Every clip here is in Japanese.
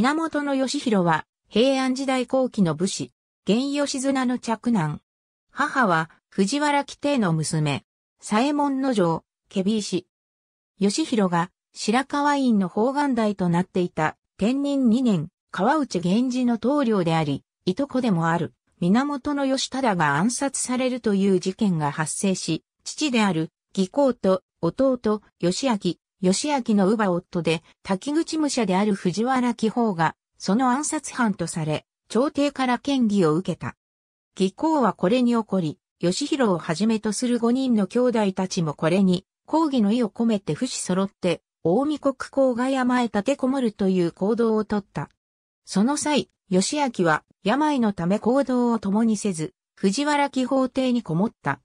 源義弘は平安時代後期の武士、源義綱の嫡男。母は藤原規定の娘、左衛門の城、ケビ氏。義弘が白河院の方眼台となっていた天任2年、川内源氏の棟梁であり、いとこでもある、源義忠が暗殺されるという事件が発生し、父である義公と弟、義明、義明の乳母夫で、滝口武者である藤原紀宝が、その暗殺犯とされ、朝廷から嫌疑を受けた。紀宝はこれに起こり、義弘をはじめとする五人の兄弟たちもこれに、抗議の意を込めて不死揃って、大見国公が山へ立てこもるという行動をとった。その際、義明は病のため行動を共にせず、藤原紀宝廷にこもった。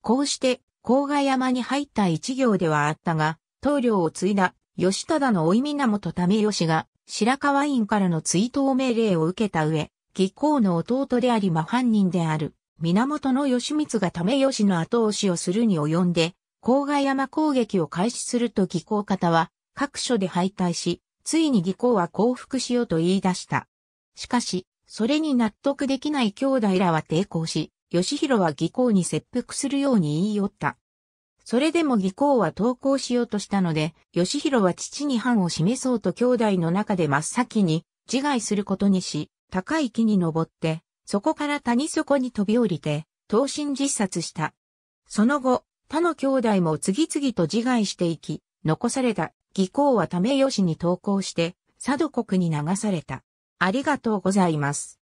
こうして、甲賀山に入った一行ではあったが、棟梁を継いだ義忠の老い源為義が白河院からの追悼命令を受けた上、義公の弟であり真犯人である源義満が為義の後押しをするに及んで、郊外山攻撃を開始すると義公方は各所で敗退し、ついに義公は降伏しようと言い出した。しかし、それに納得できない兄弟らは抵抗し、義弘は義公に切腹するように言い寄った。それでも義公は投降しようとしたので、義弘は父に藩を示そうと兄弟の中で真っ先に自害することにし、高い木に登って、そこから谷底に飛び降りて、投身自殺した。その後、他の兄弟も次々と自害していき、残された義公は為義に投降して、佐渡国に流された。ありがとうございます。